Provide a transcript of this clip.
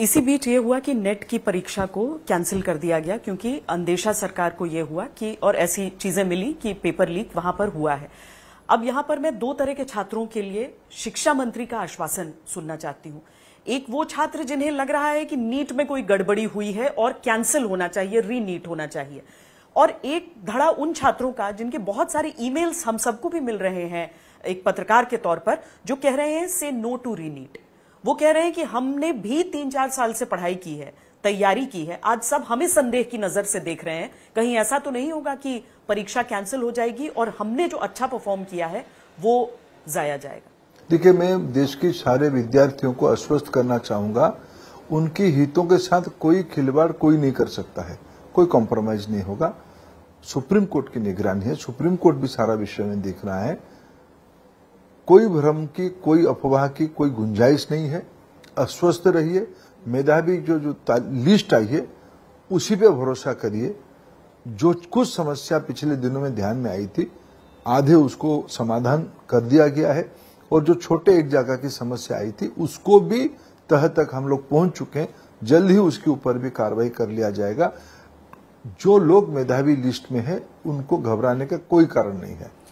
इसी बीच ये हुआ कि नेट की परीक्षा को कैंसिल कर दिया गया क्योंकि अंदेशा सरकार को यह हुआ कि और ऐसी चीजें मिली कि पेपर लीक वहां पर हुआ है अब यहां पर मैं दो तरह के छात्रों के लिए शिक्षा मंत्री का आश्वासन सुनना चाहती हूं एक वो छात्र जिन्हें लग रहा है कि नीट में कोई गड़बड़ी हुई है और कैंसिल होना चाहिए री नीट होना चाहिए और एक धड़ा उन छात्रों का जिनके बहुत सारे ईमेल्स हम सबको भी मिल रहे हैं एक पत्रकार के तौर पर जो कह रहे हैं से नो टू री नीट वो कह रहे हैं कि हमने भी तीन चार साल से पढ़ाई की है तैयारी की है आज सब हमें संदेह की नजर से देख रहे हैं कहीं ऐसा तो नहीं होगा कि परीक्षा कैंसिल हो जाएगी और हमने जो अच्छा परफॉर्म किया है वो जाया जाएगा देखिए मैं देश के सारे विद्यार्थियों को आश्वस्त करना चाहूंगा उनके हितों के साथ कोई खिलवाड़ कोई नहीं कर सकता है कोई कॉम्प्रोमाइज नहीं होगा सुप्रीम कोर्ट की निगरानी है सुप्रीम कोर्ट भी सारा विषय में देख रहा है कोई भ्रम की कोई अफवाह की कोई गुंजाइश नहीं है अस्वस्थ रहिए मेधावी जो जो लिस्ट आई है उसी पे भरोसा करिए जो कुछ समस्या पिछले दिनों में ध्यान में आई थी आधे उसको समाधान कर दिया गया है और जो छोटे एक जगह की समस्या आई थी उसको भी तह तक हम लोग पहुंच चुके हैं जल्द ही उसके ऊपर भी कार्रवाई कर लिया जाएगा जो लोग मेधावी लिस्ट में है उनको घबराने का कोई कारण नहीं है